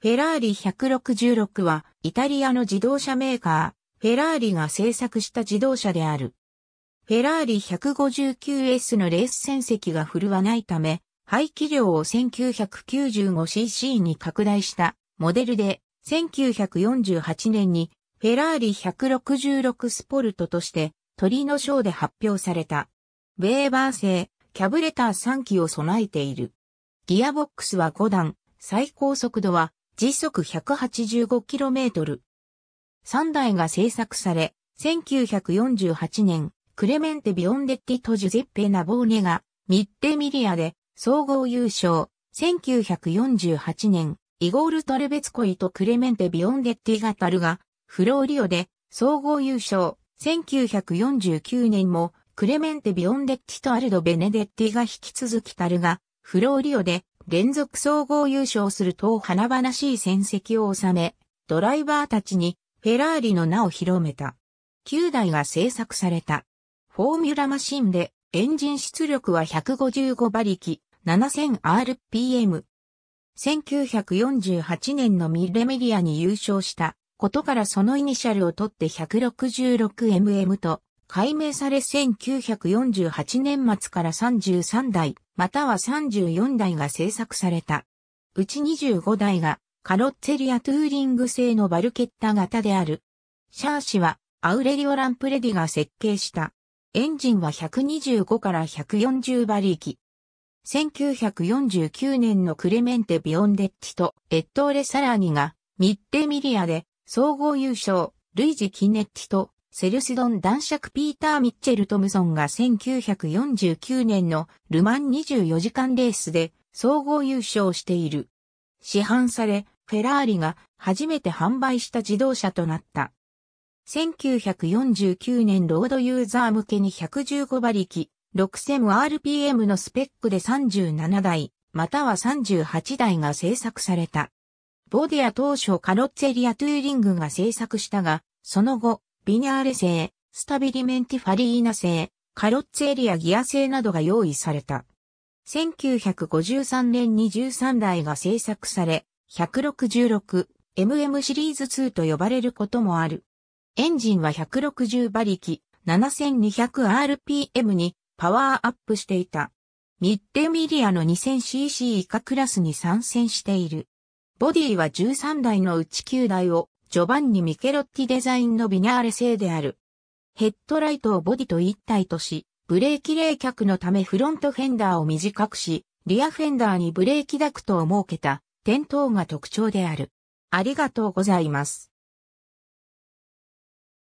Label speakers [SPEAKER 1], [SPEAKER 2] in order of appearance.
[SPEAKER 1] フェラーリ166はイタリアの自動車メーカー、フェラーリが製作した自動車である。フェラーリ 159S のレース戦績が振るわないため、排気量を 1995cc に拡大したモデルで、1948年にフェラーリ166スポルトとして鳥のショーで発表された。ウェーバー製、キャブレター3機を備えている。ギアボックスは5段、最高速度は時速 185km。3台が製作され、1948年、クレメンテ・ビオンデッティとジュゼッペ・ナボーネが、ミッテ・ミリアで、総合優勝。1948年、イゴール・トレベツコイとクレメンテ・ビオンデッティがタルが、フローリオで、総合優勝。1949年も、クレメンテ・ビオンデッティとアルド・ベネデッティが引き続きタルが、フローリオで、連続総合優勝すると華々しい戦績を収め、ドライバーたちにフェラーリの名を広めた。9台が製作された。フォーミュラマシンでエンジン出力は155馬力 7000rpm。1948年のミレメディアに優勝したことからそのイニシャルを取って 166mm と解明され1948年末から33台または34台が製作された。うち25台がカロッツェリアトゥーリング製のバルケッタ型である。シャーシはアウレリオ・ランプレディが設計した。エンジンは125から140馬力。1949年のクレメンテ・ビオンデッチとエットーレ・サラーニがミッテ・ミリアで総合優勝、ルイジ・キネッチとセルスドン男爵ピーター・ミッチェル・トムソンが1949年のルマン24時間レースで総合優勝している。市販され、フェラーリが初めて販売した自動車となった。1949年ロードユーザー向けに115馬力、6000rpm のスペックで37台、または38台が製作された。ボディア当初カロッツェリアトゥーリングが製作したが、その後、ビニャーレ製、スタビリメンティファリーナ製、カロッツエリアギア製などが用意された。1953年に13台が製作され、166MM シリーズ2と呼ばれることもある。エンジンは160馬力 7200rpm にパワーアップしていた。ミッデミリアの 2000cc 以下クラスに参戦している。ボディは13台のうち9台をジョバンニ・ミケロッティデザインのビニャーレ製である。ヘッドライトをボディと一体とし、ブレーキ冷却のためフロントフェンダーを短くし、リアフェンダーにブレーキダクトを設けた、点灯が特徴である。ありがとうございます。